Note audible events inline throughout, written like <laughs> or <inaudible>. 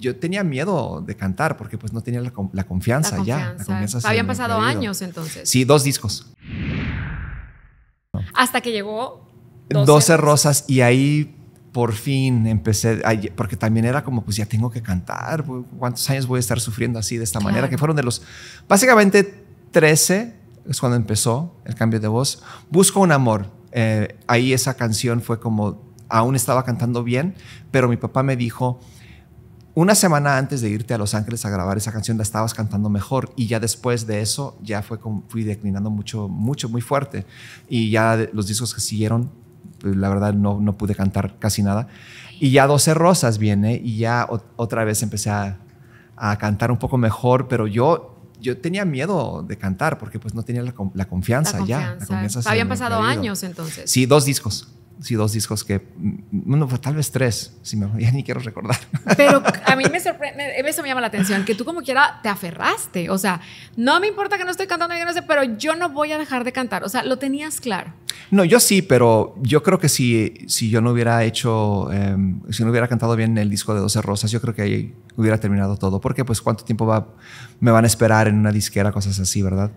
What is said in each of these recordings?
yo tenía miedo de cantar porque pues no tenía la, confianza, ya. Habían pasado años entonces. Sí, dos discos. Hasta que llegó 12, rosas y ahí por fin empecé, porque también era como, pues ya tengo que cantar, pues, ¿cuántos años voy a estar sufriendo así de esta manera? Que fueron de los, básicamente 13 es cuando empezó el cambio de voz. Busco un amor. Eh, ahí esa canción fue como, aún estaba cantando bien, pero mi papá me dijo, una semana antes de irte a Los Ángeles a grabar esa canción la estabas cantando mejor y ya después de eso ya fue fui declinando mucho, mucho, muy fuerte. Y ya los discos que siguieron, pues, la verdad no, no pude cantar casi nada. Y ya 12 Rosas viene y ya otra vez empecé a, cantar un poco mejor, pero yo yo tenía miedo de cantar porque pues no tenía la, confianza, ya. Habían pasado años entonces. Sí, dos discos sí, dos discos que, mm, bueno, pues, tal vez tres, si me, <laughs> ya ni quiero recordar. Pero a mí me sorprende, eso me llama la atención, que tú como quiera te aferraste, o sea, no me importa que no estoy cantando no sé, pero yo no voy a dejar de cantar, o sea, lo tenías claro. No, yo sí, pero yo creo que si, si yo no hubiera hecho, em, si no hubiera cantado bien el disco de 12 Rosas, yo creo que ahí hubiera terminado todo. Porque, pues, ¿cuánto tiempo va, me van a esperar en una disquera? Cosas así, ¿verdad?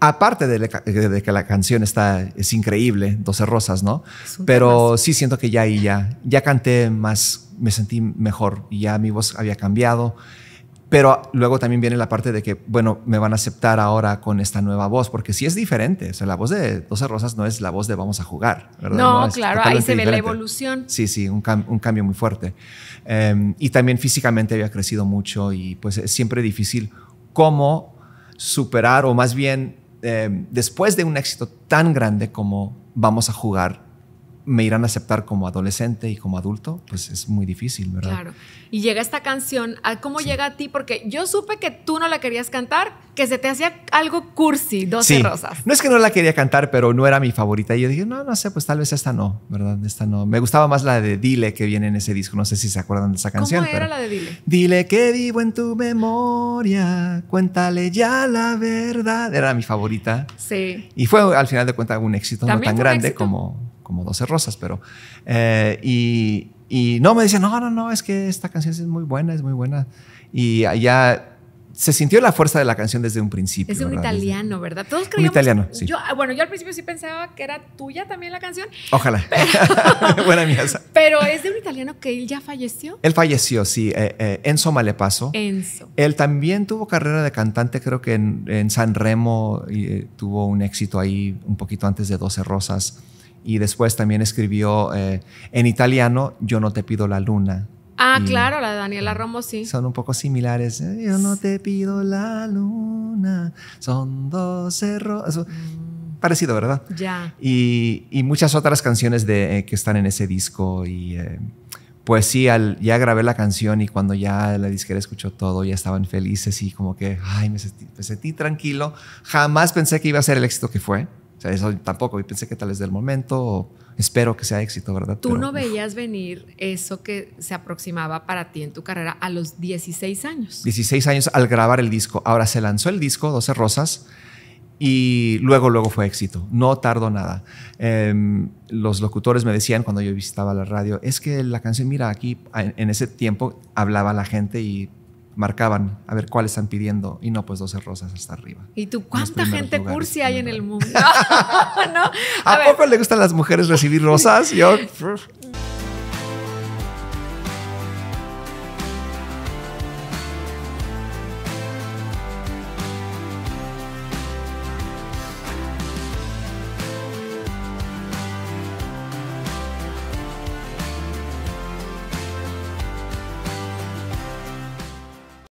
Aparte de, que la canción está, es increíble, 12 Rosas, ¿no? pero sí siento que ya ahí ya, ya canté más, me sentí mejor y ya mi voz había cambiado. Pero luego también viene la parte de que, bueno, me van a aceptar ahora con esta nueva voz, porque sí es diferente. O sea, la voz de 12 Rosas no es la voz de vamos a jugar. ¿verdad? No, claro, ahí se ve la evolución. Sí, sí, un, cambio muy fuerte. Em, y también físicamente había crecido mucho y pues es siempre difícil cómo superar o más bien em, después de un éxito tan grande como vamos a jugar me irán a aceptar como adolescente y como adulto, pues es muy difícil, ¿verdad? Claro. Y llega esta canción, ah, ¿cómo llega a ti? Porque yo supe que tú no la querías cantar, que se te hacía algo cursi, 12 sí. rosas. No es que no la quería cantar, pero no era mi favorita. Y yo dije, no, no sé, pues tal vez esta no, ¿verdad? Esta no. Me gustaba más la de Dile que viene en ese disco, no sé si se acuerdan de esa canción. ¿Cómo era la de Dile? Dile que vivo en tu memoria, cuéntale ya la verdad. Era mi favorita. Sí. Y fue al final de cuentas un éxito no tan grande como como 12 rosas, pero... Eh, y, y, no, me dicen no, no, no, es que esta canción es muy buena, es muy buena. Y allá se sintió la fuerza de la canción desde un principio. Es un italiano, ¿verdad? Todos creíamos. Un italiano, sí. Ah, bueno, yo al principio sí pensaba que era tuya también la canción. Ojalá. Pero, <laughs> Buena Pero es de un italiano que él ya falleció. Él falleció, sí. Eh, eh Enzo Malepaso. Enzo. Él también tuvo carrera de cantante, creo que en, San Remo eh, tuvo un éxito ahí un poquito antes de 12 Rosas y después también escribió eh, en italiano Yo no te pido la luna. Ah, claro, la de Daniela Romo sí. Son un poco similares. ¿eh? Yo no te pido la luna, son dos cerros. Parecido, ¿verdad? Ya. Y, y, muchas otras canciones de, eh, que están en ese disco. Y pues sí, ya grabé la canción y cuando ya la disquera escuchó todo, ya estaban felices y como que, ay, me sentí tranquilo. Jamás pensé que iba a ser el éxito que fue. O sea, eso tampoco. Y pensé que tal es del momento, espero que sea éxito, ¿verdad? Tú no veías venir eso que se aproximaba para ti en tu carrera a los 16 años. 16 años al grabar el disco. Ahora se lanzó el disco, 12 Rosas, y luego, luego fue éxito. No tardó nada. Em, los locutores me decían cuando yo visitaba la radio, es que la canción, mira, aquí en ese tiempo hablaba la gente y marcaban a ver cuáles están pidiendo y no pues 12 rosas hasta arriba. ¿Y tú cuánta gente cursi hay en el mundo? <laughs> a, ¿A poco le gustan las mujeres recibir rosas? Yo <laughs>